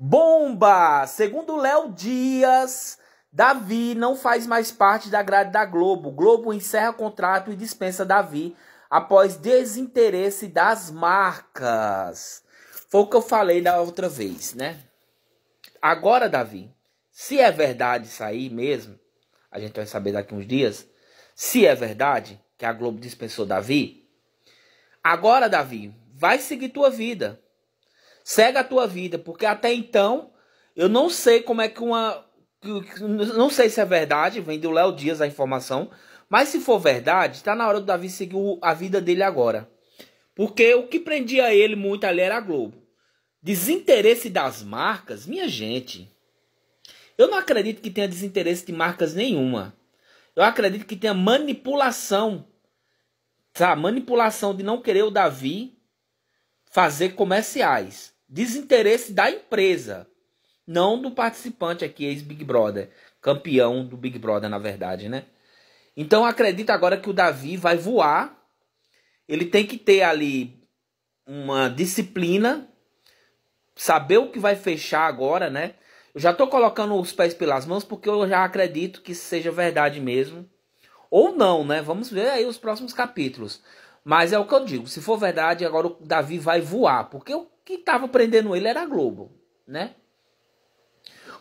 Bomba! Segundo Léo Dias, Davi não faz mais parte da grade da Globo. Globo encerra contrato e dispensa Davi após desinteresse das marcas. Foi o que eu falei da outra vez, né? Agora, Davi, se é verdade isso aí mesmo, a gente vai saber daqui uns dias. Se é verdade que a Globo dispensou Davi, agora, Davi, vai seguir tua vida. Segue a tua vida, porque até então eu não sei como é que uma. Não sei se é verdade, vem do Léo Dias a informação. Mas se for verdade, está na hora do Davi seguir a vida dele agora. Porque o que prendia ele muito ali era a Globo. Desinteresse das marcas, minha gente. Eu não acredito que tenha desinteresse de marcas nenhuma. Eu acredito que tenha manipulação. Tá? Manipulação de não querer o Davi fazer comerciais desinteresse da empresa, não do participante aqui, ex-Big Brother, campeão do Big Brother, na verdade, né? Então acredita agora que o Davi vai voar. Ele tem que ter ali uma disciplina, saber o que vai fechar agora, né? Eu já tô colocando os pés pelas mãos porque eu já acredito que seja verdade mesmo. Ou não, né? Vamos ver aí os próximos capítulos. Mas é o que eu digo, se for verdade, agora o Davi vai voar, porque eu que estava prendendo ele era a Globo, né?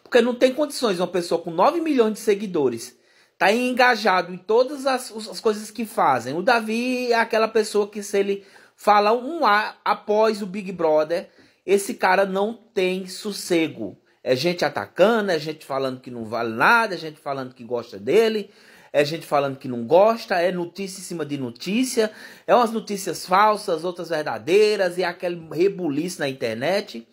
Porque não tem condições uma pessoa com 9 milhões de seguidores tá engajado em todas as, as coisas que fazem. O Davi é aquela pessoa que se ele fala um A após o Big Brother, esse cara não tem sossego. É gente atacando, é gente falando que não vale nada, é gente falando que gosta dele, é gente falando que não gosta, é notícia em cima de notícia, é umas notícias falsas, outras verdadeiras, e é aquele rebuliço na internet.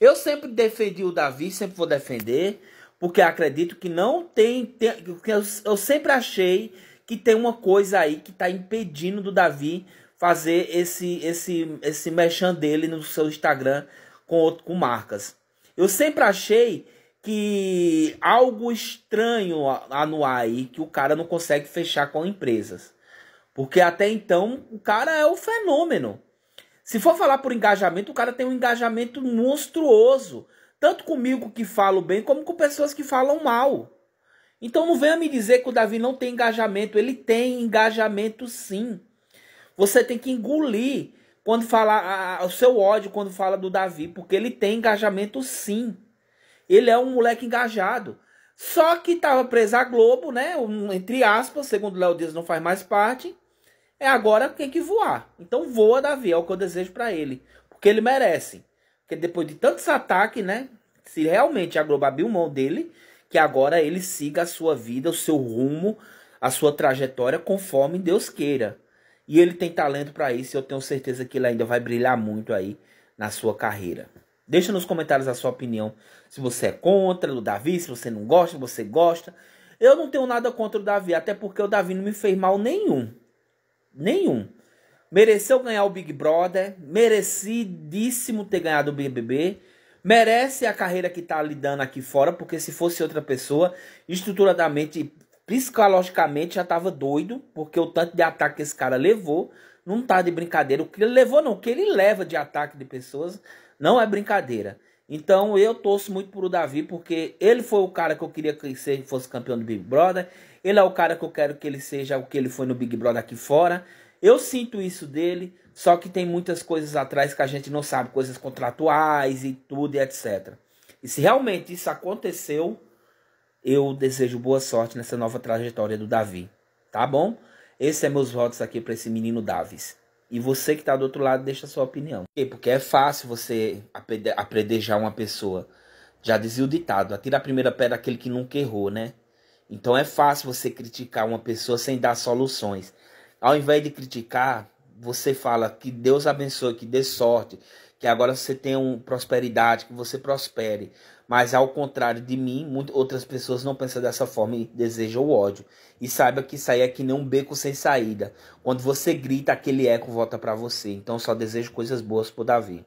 Eu sempre defendi o Davi, sempre vou defender, porque acredito que não tem. tem eu, eu sempre achei que tem uma coisa aí que está impedindo do Davi fazer esse esse esse mexão dele no seu Instagram com outro, com marcas. Eu sempre achei que algo estranho há no ar aí que o cara não consegue fechar com empresas. Porque até então o cara é o um fenômeno. Se for falar por engajamento, o cara tem um engajamento monstruoso. Tanto comigo que falo bem, como com pessoas que falam mal. Então não venha me dizer que o Davi não tem engajamento. Ele tem engajamento sim. Você tem que engolir quando fala a, a, o seu ódio quando fala do Davi, porque ele tem engajamento sim. Ele é um moleque engajado. Só que estava presa a Globo, né? Um, entre aspas, segundo Léo Dias não faz mais parte. É agora que tem que voar. Então voa, Davi, é o que eu desejo para ele. Porque ele merece. Porque depois de tantos ataques, né? Se realmente a Globo abriu mão dele, que agora ele siga a sua vida, o seu rumo, a sua trajetória conforme Deus queira. E ele tem talento para isso, eu tenho certeza que ele ainda vai brilhar muito aí na sua carreira. Deixa nos comentários a sua opinião. Se você é contra o Davi, se você não gosta, se você gosta. Eu não tenho nada contra o Davi, até porque o Davi não me fez mal nenhum. Nenhum. Mereceu ganhar o Big Brother, merecidíssimo ter ganhado o BBB. Merece a carreira que está lidando aqui fora, porque se fosse outra pessoa, estruturadamente, psicologicamente já estava doido, porque o tanto de ataque que esse cara levou, não tá de brincadeira. O que ele levou não, o que ele leva de ataque de pessoas não é brincadeira. Então eu torço muito pro Davi, porque ele foi o cara que eu queria que ele fosse campeão do Big Brother. Ele é o cara que eu quero que ele seja o que ele foi no Big Brother aqui fora. Eu sinto isso dele, só que tem muitas coisas atrás que a gente não sabe, coisas contratuais e tudo e etc. E se realmente isso aconteceu, eu desejo boa sorte nessa nova trajetória do Davi, tá bom? Esse é meus votos aqui para esse menino Davis. E você que está do outro lado deixa a sua opinião. Porque é fácil você apredejar uma pessoa. Já dizia o ditado, atira a primeira pedra aquele que nunca errou, né? Então é fácil você criticar uma pessoa sem dar soluções. Ao invés de criticar, você fala que Deus abençoe, que dê sorte, que agora você tenha um, prosperidade, que você prospere. Mas ao contrário de mim, muitas outras pessoas não pensam dessa forma e desejam o ódio. E saiba que sair é que nem um beco sem saída. Quando você grita, aquele eco volta para você. Então só desejo coisas boas por Davi.